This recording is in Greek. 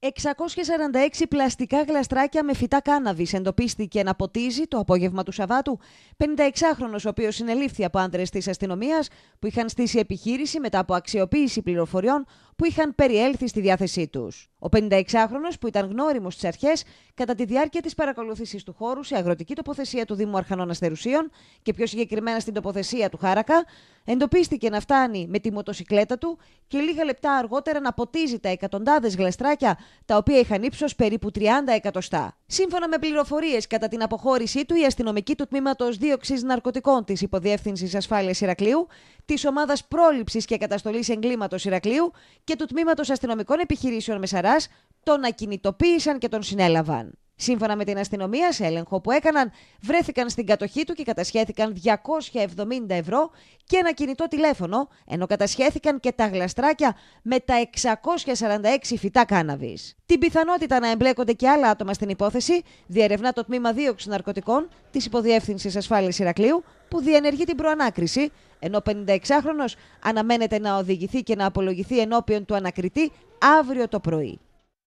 646 πλαστικά γλαστράκια με φυτά κάναβης εντοπίστηκε να ποτίζει το απόγευμα του Σαββάτου. 56χρονο, ο οποίος συνελήφθη από άντρες της αστυνομίας που είχαν στήσει επιχείρηση μετά από αξιοποίηση πληροφοριών που είχαν περιέλθει στη διάθεσή τους. Ο 56χρονο, που ήταν γνώριμος στις αρχές, κατά τη διάρκεια της παρακολούθησης του χώρου σε αγροτική τοποθεσία του Δήμου Αρχανών Αστερουσίων και πιο συγκεκριμένα στην τοποθεσία του Χάρακα, εντοπίστηκε να φτάνει με τη μοτοσικλέτα του και λίγα λεπτά αργότερα να ποτίζει τα εκατοντάδες γλαστράκια τα οποία είχαν ύψος περίπου 30 εκατοστά. Σύμφωνα με πληροφορίες, κατά την αποχώρησή του, η αστυνομική του τμήματος δίωξης ναρκωτικών της Υποδιεύθυνσης Ασφάλειας Ηρακλείου, της Ομάδας Πρόληψης και Καταστολής εγκλήματος Ηρακλείου και του τμήματος Αστυνομικών Επιχειρήσεων Μεσαράς τον ακινητοποίησαν και τον συνέλαβαν. Σύμφωνα με την αστυνομία, σε έλεγχο που έκαναν, βρέθηκαν στην κατοχή του και κατασχέθηκαν 270 ευρώ και ένα κινητό τηλέφωνο, ενώ κατασχέθηκαν και τα γλαστράκια με τα 646 φυτά κάναβης. Την πιθανότητα να εμπλέκονται και άλλα άτομα στην υπόθεση διερευνά το τμήμα δίωξης ναρκωτικών της Υποδιεύθυνσης Ασφάλεια Ηρακλείου, που διενεργεί την προανάκριση, ενώ 56χρονος αναμένεται να οδηγηθεί και να απολογηθεί ενώπιον του ανακριτή αύριο το πρωί.